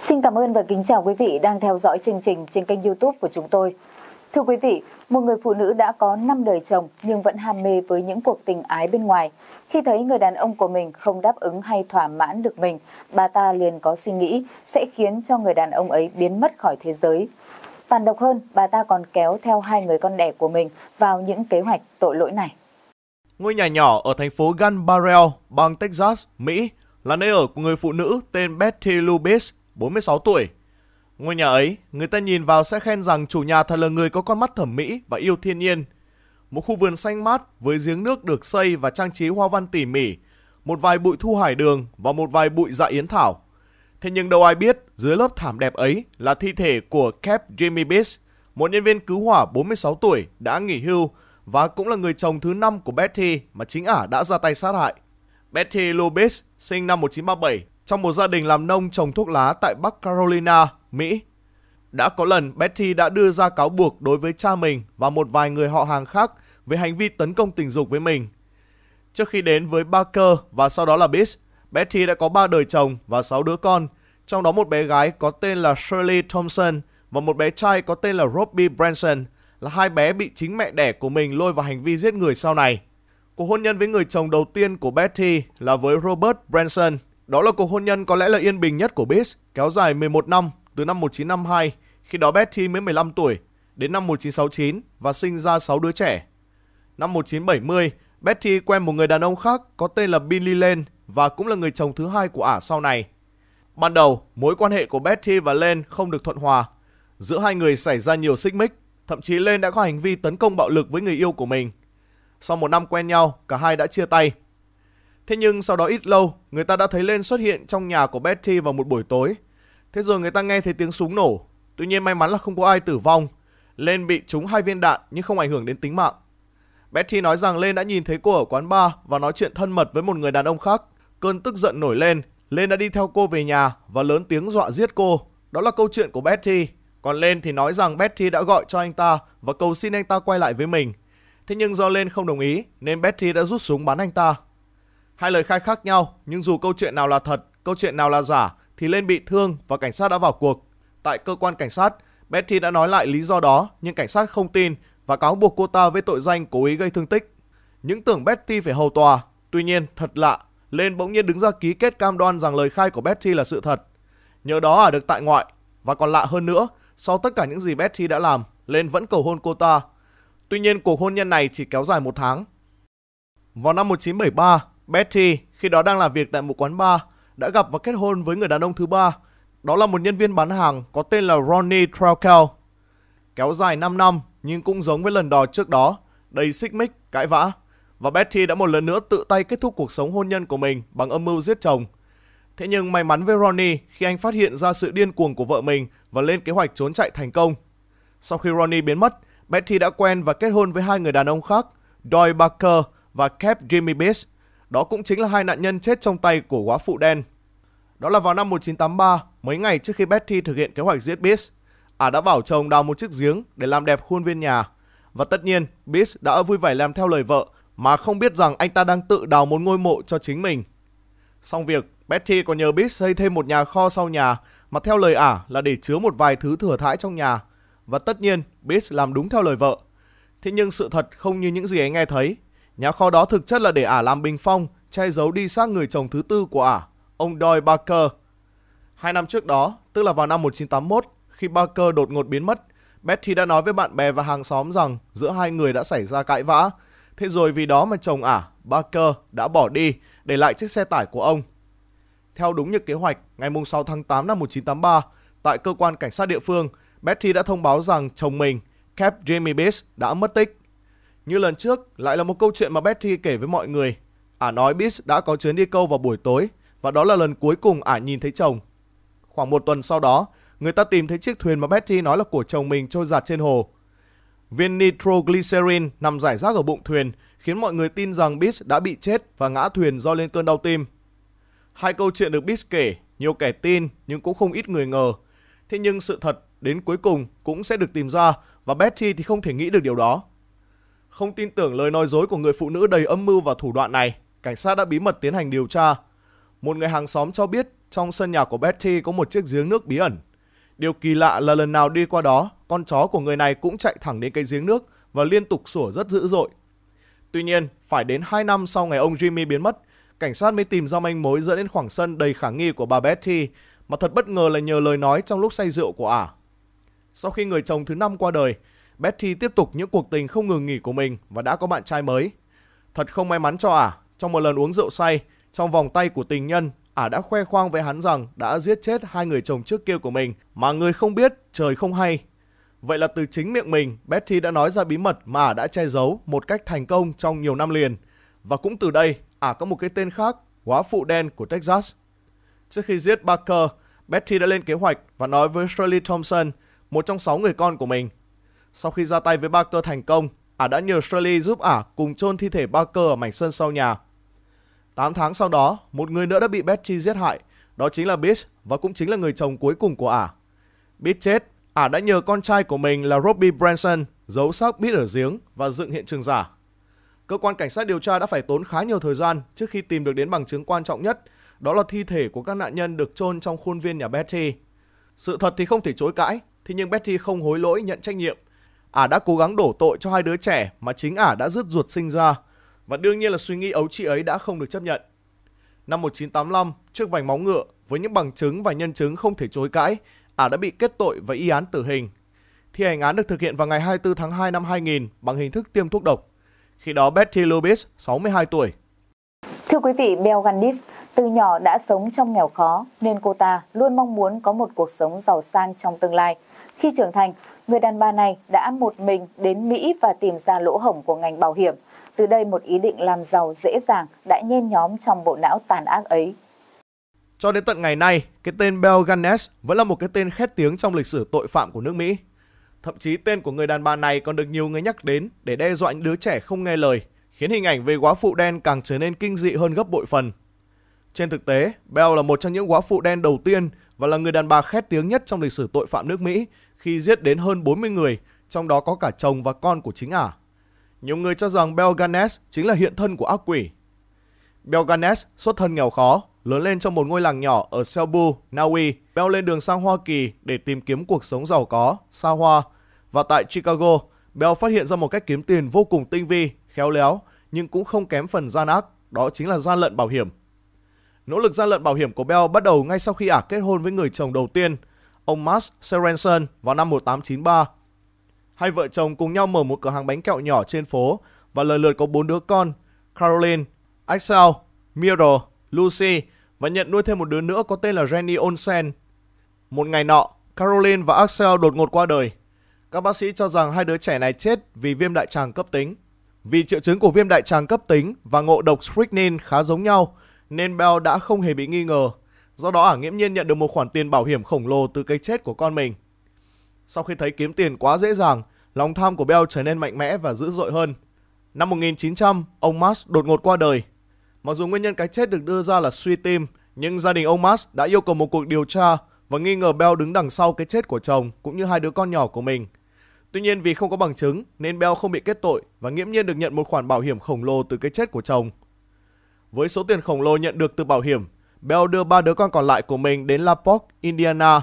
Xin cảm ơn và kính chào quý vị đang theo dõi chương trình trên kênh youtube của chúng tôi. Thưa quý vị, một người phụ nữ đã có 5 đời chồng nhưng vẫn ham mê với những cuộc tình ái bên ngoài. Khi thấy người đàn ông của mình không đáp ứng hay thỏa mãn được mình, bà ta liền có suy nghĩ sẽ khiến cho người đàn ông ấy biến mất khỏi thế giới. Tàn độc hơn, bà ta còn kéo theo hai người con đẻ của mình vào những kế hoạch tội lỗi này. Ngôi nhà nhỏ ở thành phố Gun Barrel, bang Texas, Mỹ là nơi ở của người phụ nữ tên Betty Lubis, 46 tuổi. Ngôi nhà ấy, người ta nhìn vào sẽ khen rằng chủ nhà thật là người có con mắt thẩm mỹ và yêu thiên nhiên. Một khu vườn xanh mát với giếng nước được xây và trang trí hoa văn tỉ mỉ, một vài bụi thu hải đường và một vài bụi dạ yến thảo. Thế nhưng đâu ai biết, dưới lớp thảm đẹp ấy là thi thể của Cap Jimmy Biss, một nhân viên cứu hỏa 46 tuổi đã nghỉ hưu và cũng là người chồng thứ năm của Betty mà chính ả đã ra tay sát hại. Betty Lubitz sinh năm 1937 trong một gia đình làm nông trồng thuốc lá tại Bắc Carolina, Mỹ. Đã có lần Betty đã đưa ra cáo buộc đối với cha mình và một vài người họ hàng khác về hành vi tấn công tình dục với mình. Trước khi đến với Barker và sau đó là Biss, Betty đã có ba đời chồng và sáu đứa con, trong đó một bé gái có tên là Shirley Thompson và một bé trai có tên là Robbie Branson – là hai bé bị chính mẹ đẻ của mình lôi vào hành vi giết người sau này. Cuộc hôn nhân với người chồng đầu tiên của Betty là với Robert Branson. Đó là cuộc hôn nhân có lẽ là yên bình nhất của Beach, kéo dài 11 năm, từ năm 1952, khi đó Betty mới 15 tuổi, đến năm 1969 và sinh ra 6 đứa trẻ. Năm 1970, Betty quen một người đàn ông khác có tên là Billy Lane và cũng là người chồng thứ hai của ả sau này. Ban đầu, mối quan hệ của Betty và Lane không được thuận hòa. Giữa hai người xảy ra nhiều xích mích Thậm chí Lên đã có hành vi tấn công bạo lực với người yêu của mình. Sau một năm quen nhau, cả hai đã chia tay. Thế nhưng sau đó ít lâu, người ta đã thấy Lên xuất hiện trong nhà của Betty vào một buổi tối. Thế rồi người ta nghe thấy tiếng súng nổ. Tuy nhiên may mắn là không có ai tử vong. Lên bị trúng hai viên đạn nhưng không ảnh hưởng đến tính mạng. Betty nói rằng Lên đã nhìn thấy cô ở quán bar và nói chuyện thân mật với một người đàn ông khác. Cơn tức giận nổi lên, Lên đã đi theo cô về nhà và lớn tiếng dọa giết cô. Đó là câu chuyện của Betty. Còn Lên thì nói rằng Betty đã gọi cho anh ta và cầu xin anh ta quay lại với mình. Thế nhưng do Lên không đồng ý nên Betty đã rút súng bắn anh ta. Hai lời khai khác nhau nhưng dù câu chuyện nào là thật, câu chuyện nào là giả thì Lên bị thương và cảnh sát đã vào cuộc. Tại cơ quan cảnh sát, Betty đã nói lại lý do đó nhưng cảnh sát không tin và cáo buộc cô ta với tội danh cố ý gây thương tích. Những tưởng Betty phải hầu tòa, tuy nhiên thật lạ, Lên bỗng nhiên đứng ra ký kết cam đoan rằng lời khai của Betty là sự thật. Nhờ đó ả à được tại ngoại và còn lạ hơn nữa, sau tất cả những gì Betty đã làm, Lên vẫn cầu hôn cô ta. Tuy nhiên cuộc hôn nhân này chỉ kéo dài một tháng. Vào năm 1973, Betty, khi đó đang làm việc tại một quán bar, đã gặp và kết hôn với người đàn ông thứ ba. Đó là một nhân viên bán hàng có tên là Ronnie Traukel. Kéo dài 5 năm, nhưng cũng giống với lần đò trước đó, đầy xích mích, cãi vã. Và Betty đã một lần nữa tự tay kết thúc cuộc sống hôn nhân của mình bằng âm mưu giết chồng – Thế nhưng may mắn với Ronnie khi anh phát hiện ra sự điên cuồng của vợ mình và lên kế hoạch trốn chạy thành công. Sau khi Ronnie biến mất, Betty đã quen và kết hôn với hai người đàn ông khác, Doyle Barker và Cap Jimmy Biss. Đó cũng chính là hai nạn nhân chết trong tay của quá phụ đen. Đó là vào năm 1983, mấy ngày trước khi Betty thực hiện kế hoạch giết Biss, Ả đã bảo chồng đào một chiếc giếng để làm đẹp khuôn viên nhà. Và tất nhiên, Biss đã vui vẻ làm theo lời vợ mà không biết rằng anh ta đang tự đào một ngôi mộ cho chính mình. Xong việc, Betty còn nhờ Bix xây thêm một nhà kho sau nhà mà theo lời ả là để chứa một vài thứ thừa thãi trong nhà. Và tất nhiên, Bix làm đúng theo lời vợ. Thế nhưng sự thật không như những gì ấy nghe thấy. Nhà kho đó thực chất là để ả làm bình phong, che giấu đi xác người chồng thứ tư của ả, ông Doyle Barker. Hai năm trước đó, tức là vào năm 1981, khi Barker đột ngột biến mất, Betty đã nói với bạn bè và hàng xóm rằng giữa hai người đã xảy ra cãi vã. Thế rồi vì đó mà chồng ả, Barker, đã bỏ đi, để lại chiếc xe tải của ông theo đúng như kế hoạch, ngày 6 tháng 8 năm 1983, tại cơ quan cảnh sát địa phương, Betty đã thông báo rằng chồng mình, Cap Jamie Biss, đã mất tích. Như lần trước, lại là một câu chuyện mà Betty kể với mọi người. Ả à nói Biss đã có chuyến đi câu vào buổi tối và đó là lần cuối cùng Ả nhìn thấy chồng. Khoảng một tuần sau đó, người ta tìm thấy chiếc thuyền mà Betty nói là của chồng mình trôi giạt trên hồ. Viên nitroglycerin nằm rải rác ở bụng thuyền khiến mọi người tin rằng Biss đã bị chết và ngã thuyền do lên cơn đau tim. Hai câu chuyện được biết kể, nhiều kẻ tin nhưng cũng không ít người ngờ. Thế nhưng sự thật đến cuối cùng cũng sẽ được tìm ra và Betty thì không thể nghĩ được điều đó. Không tin tưởng lời nói dối của người phụ nữ đầy âm mưu và thủ đoạn này, cảnh sát đã bí mật tiến hành điều tra. Một người hàng xóm cho biết trong sân nhà của Betty có một chiếc giếng nước bí ẩn. Điều kỳ lạ là lần nào đi qua đó, con chó của người này cũng chạy thẳng đến cái giếng nước và liên tục sủa rất dữ dội. Tuy nhiên, phải đến 2 năm sau ngày ông Jimmy biến mất cảnh sát mới tìm ra manh mối dẫn đến khoảng sân đầy khả nghi của bà Betty, mà thật bất ngờ là nhờ lời nói trong lúc say rượu của ả. Sau khi người chồng thứ năm qua đời, Betty tiếp tục những cuộc tình không ngừng nghỉ của mình và đã có bạn trai mới. Thật không may mắn cho ả, trong một lần uống rượu say, trong vòng tay của tình nhân, ả đã khoe khoang với hắn rằng đã giết chết hai người chồng trước kia của mình mà người không biết, trời không hay. Vậy là từ chính miệng mình, Betty đã nói ra bí mật mà ả đã che giấu một cách thành công trong nhiều năm liền. Và cũng từ đây, À có một cái tên khác, quá phụ đen của Texas. Trước khi giết Barker, Betty đã lên kế hoạch và nói với Shirley Thompson, một trong sáu người con của mình. Sau khi ra tay với Barker thành công, ả đã nhờ Shirley giúp ả cùng chôn thi thể Barker ở mảnh sân sau nhà. Tám tháng sau đó, một người nữa đã bị Betty giết hại, đó chính là Bish và cũng chính là người chồng cuối cùng của ả. Bish chết, ả đã nhờ con trai của mình là Robbie Branson giấu xác Bish ở giếng và dựng hiện trường giả cơ quan cảnh sát điều tra đã phải tốn khá nhiều thời gian trước khi tìm được đến bằng chứng quan trọng nhất, đó là thi thể của các nạn nhân được chôn trong khuôn viên nhà Betty. Sự thật thì không thể chối cãi, thế nhưng Betty không hối lỗi nhận trách nhiệm. Ả à đã cố gắng đổ tội cho hai đứa trẻ mà chính Ả à đã rứt ruột sinh ra, và đương nhiên là suy nghĩ ấu trĩ ấy đã không được chấp nhận. Năm 1985, trước vành máu ngựa, với những bằng chứng và nhân chứng không thể chối cãi, Ả à đã bị kết tội và y án tử hình. Thi hành án được thực hiện vào ngày 24 tháng 2 năm 2000 bằng hình thức tiêm thuốc độc khi đó Betty Lubis 62 tuổi. Thưa quý vị, Bel Gandis từ nhỏ đã sống trong nghèo khó nên cô ta luôn mong muốn có một cuộc sống giàu sang trong tương lai. Khi trưởng thành, người đàn bà này đã một mình đến Mỹ và tìm ra lỗ hổng của ngành bảo hiểm. Từ đây một ý định làm giàu dễ dàng đã nhen nhóm trong bộ não tàn ác ấy. Cho đến tận ngày nay, cái tên Bel Gandis vẫn là một cái tên khét tiếng trong lịch sử tội phạm của nước Mỹ. Thậm chí tên của người đàn bà này còn được nhiều người nhắc đến để đe dọa những đứa trẻ không nghe lời, khiến hình ảnh về quá phụ đen càng trở nên kinh dị hơn gấp bội phần. Trên thực tế, Bell là một trong những quá phụ đen đầu tiên và là người đàn bà khét tiếng nhất trong lịch sử tội phạm nước Mỹ khi giết đến hơn 40 người, trong đó có cả chồng và con của chính ả. À. Nhiều người cho rằng Bell Ganes chính là hiện thân của ác quỷ. Bell Ganes xuất thân nghèo khó, Lớn lên trong một ngôi làng nhỏ ở Selbu, Naui, Uy, Bell lên đường sang Hoa Kỳ để tìm kiếm cuộc sống giàu có, xa hoa. Và tại Chicago, Bell phát hiện ra một cách kiếm tiền vô cùng tinh vi, khéo léo, nhưng cũng không kém phần gian ác, đó chính là gian lận bảo hiểm. Nỗ lực gian lận bảo hiểm của Bell bắt đầu ngay sau khi ả kết hôn với người chồng đầu tiên, ông Max Sorensen vào năm 1893. Hai vợ chồng cùng nhau mở một cửa hàng bánh kẹo nhỏ trên phố và lần lượt có bốn đứa con, Caroline, Axel, Miro, Lucy và nhận nuôi thêm một đứa nữa có tên là Jenny Olsen. Một ngày nọ, Caroline và Axel đột ngột qua đời. Các bác sĩ cho rằng hai đứa trẻ này chết vì viêm đại tràng cấp tính. Vì triệu chứng của viêm đại tràng cấp tính và ngộ độc strychnine khá giống nhau, nên Bell đã không hề bị nghi ngờ. Do đó ả à, nghiễm nhiên nhận được một khoản tiền bảo hiểm khổng lồ từ cái chết của con mình. Sau khi thấy kiếm tiền quá dễ dàng, lòng tham của Bell trở nên mạnh mẽ và dữ dội hơn. Năm 1900, ông Marsh đột ngột qua đời Mặc dù nguyên nhân cái chết được đưa ra là suy tim, nhưng gia đình ông Mars đã yêu cầu một cuộc điều tra và nghi ngờ Bell đứng đằng sau cái chết của chồng cũng như hai đứa con nhỏ của mình. Tuy nhiên vì không có bằng chứng nên Bell không bị kết tội và nghiễm nhiên được nhận một khoản bảo hiểm khổng lồ từ cái chết của chồng. Với số tiền khổng lồ nhận được từ bảo hiểm, Bell đưa ba đứa con còn lại của mình đến La Porte, Indiana.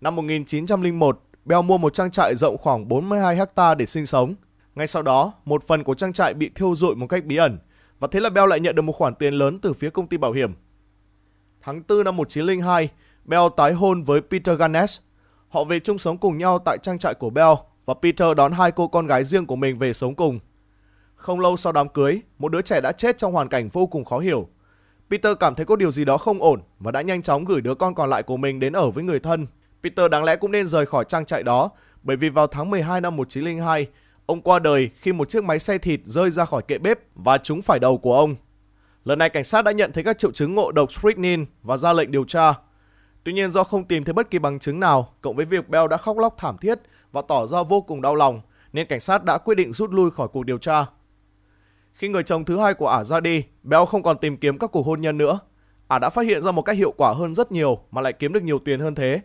Năm 1901, Bell mua một trang trại rộng khoảng 42 hecta để sinh sống. Ngay sau đó, một phần của trang trại bị thiêu rụi một cách bí ẩn và thế là Bell lại nhận được một khoản tiền lớn từ phía công ty bảo hiểm. Tháng 4 năm 1902, Bell tái hôn với Peter Ganesh. Họ về chung sống cùng nhau tại trang trại của Bell và Peter đón hai cô con gái riêng của mình về sống cùng. Không lâu sau đám cưới, một đứa trẻ đã chết trong hoàn cảnh vô cùng khó hiểu. Peter cảm thấy có điều gì đó không ổn và đã nhanh chóng gửi đứa con còn lại của mình đến ở với người thân. Peter đáng lẽ cũng nên rời khỏi trang trại đó bởi vì vào tháng 12 năm 1902, Ông qua đời khi một chiếc máy xay thịt rơi ra khỏi kệ bếp và trúng phải đầu của ông. Lần này cảnh sát đã nhận thấy các triệu chứng ngộ độc strychnine và ra lệnh điều tra. Tuy nhiên do không tìm thấy bất kỳ bằng chứng nào, cộng với việc Bell đã khóc lóc thảm thiết và tỏ ra vô cùng đau lòng, nên cảnh sát đã quyết định rút lui khỏi cuộc điều tra. Khi người chồng thứ hai của ả ra đi, Bell không còn tìm kiếm các cuộc hôn nhân nữa. Ả đã phát hiện ra một cách hiệu quả hơn rất nhiều mà lại kiếm được nhiều tiền hơn thế.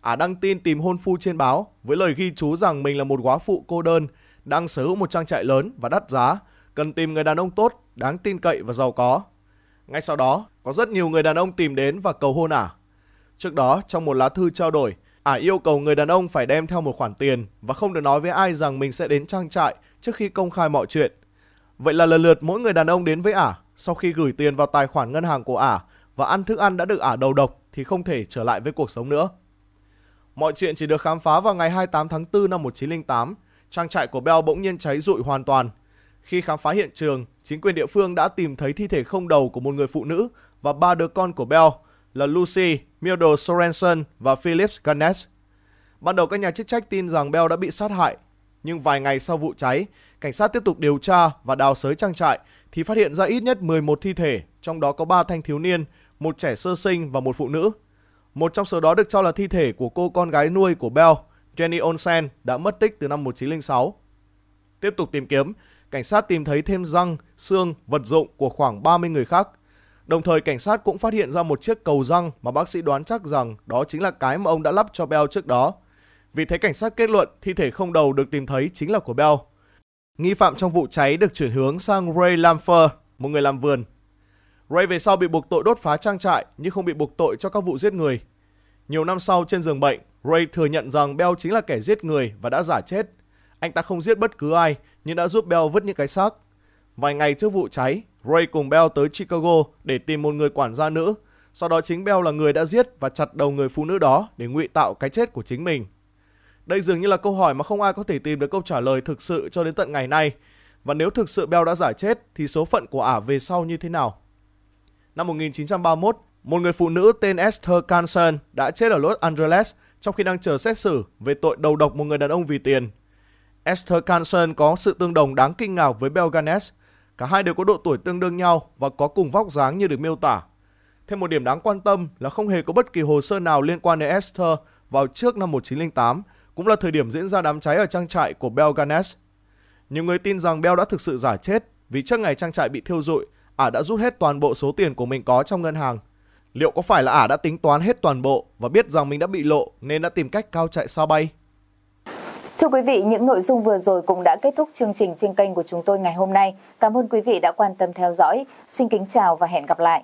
Ả đăng tin tìm hôn phu trên báo với lời ghi chú rằng mình là một góa phụ cô đơn đang sở hữu một trang trại lớn và đắt giá, cần tìm người đàn ông tốt, đáng tin cậy và giàu có. Ngay sau đó, có rất nhiều người đàn ông tìm đến và cầu hôn ả. À. Trước đó, trong một lá thư trao đổi, ả à yêu cầu người đàn ông phải đem theo một khoản tiền và không được nói với ai rằng mình sẽ đến trang trại trước khi công khai mọi chuyện. Vậy là lần lượt mỗi người đàn ông đến với ả, à, sau khi gửi tiền vào tài khoản ngân hàng của ả và ăn thức ăn đã được ả đầu độc thì không thể trở lại với cuộc sống nữa. Mọi chuyện chỉ được khám phá vào ngày 28 tháng 4 năm 1908 trang trại của Bell bỗng nhiên cháy rụi hoàn toàn. Khi khám phá hiện trường, chính quyền địa phương đã tìm thấy thi thể không đầu của một người phụ nữ và ba đứa con của Bell là Lucy, Mildred Sorensen và Philip Garnett. Ban đầu các nhà chức trách tin rằng Bell đã bị sát hại, nhưng vài ngày sau vụ cháy, cảnh sát tiếp tục điều tra và đào sới trang trại thì phát hiện ra ít nhất 11 thi thể, trong đó có 3 thanh thiếu niên, một trẻ sơ sinh và một phụ nữ. Một trong số đó được cho là thi thể của cô con gái nuôi của Bell. Jenny Onsen đã mất tích từ năm 1906. Tiếp tục tìm kiếm, cảnh sát tìm thấy thêm răng, xương, vật dụng của khoảng 30 người khác. Đồng thời cảnh sát cũng phát hiện ra một chiếc cầu răng mà bác sĩ đoán chắc rằng đó chính là cái mà ông đã lắp cho Bell trước đó. Vì thế cảnh sát kết luận thi thể không đầu được tìm thấy chính là của Bell. Nghi phạm trong vụ cháy được chuyển hướng sang Ray Lamfer, một người làm vườn. Ray về sau bị buộc tội đốt phá trang trại nhưng không bị buộc tội cho các vụ giết người nhiều năm sau trên giường bệnh, Ray thừa nhận rằng Bell chính là kẻ giết người và đã giả chết. Anh ta không giết bất cứ ai nhưng đã giúp Bell vứt những cái xác. Vài ngày trước vụ cháy, Ray cùng Bell tới Chicago để tìm một người quản gia nữ. Sau đó chính Bell là người đã giết và chặt đầu người phụ nữ đó để ngụy tạo cái chết của chính mình. Đây dường như là câu hỏi mà không ai có thể tìm được câu trả lời thực sự cho đến tận ngày nay. Và nếu thực sự Bell đã giả chết thì số phận của ả về sau như thế nào? Năm 1931, một người phụ nữ tên Esther Carson đã chết ở Los Angeles trong khi đang chờ xét xử về tội đầu độc một người đàn ông vì tiền. Esther Carson có sự tương đồng đáng kinh ngạc với Belle Gaines. Cả hai đều có độ tuổi tương đương nhau và có cùng vóc dáng như được miêu tả. Thêm một điểm đáng quan tâm là không hề có bất kỳ hồ sơ nào liên quan đến Esther vào trước năm 1908, cũng là thời điểm diễn ra đám cháy ở trang trại của Belle Gaines. Nhiều người tin rằng Belle đã thực sự giả chết vì trước ngày trang trại bị thiêu rụi, ả đã rút hết toàn bộ số tiền của mình có trong ngân hàng – Liệu có phải là ả đã tính toán hết toàn bộ và biết rằng mình đã bị lộ nên đã tìm cách cao chạy sao bay? Thưa quý vị, những nội dung vừa rồi cũng đã kết thúc chương trình trên kênh của chúng tôi ngày hôm nay. Cảm ơn quý vị đã quan tâm theo dõi. Xin kính chào và hẹn gặp lại.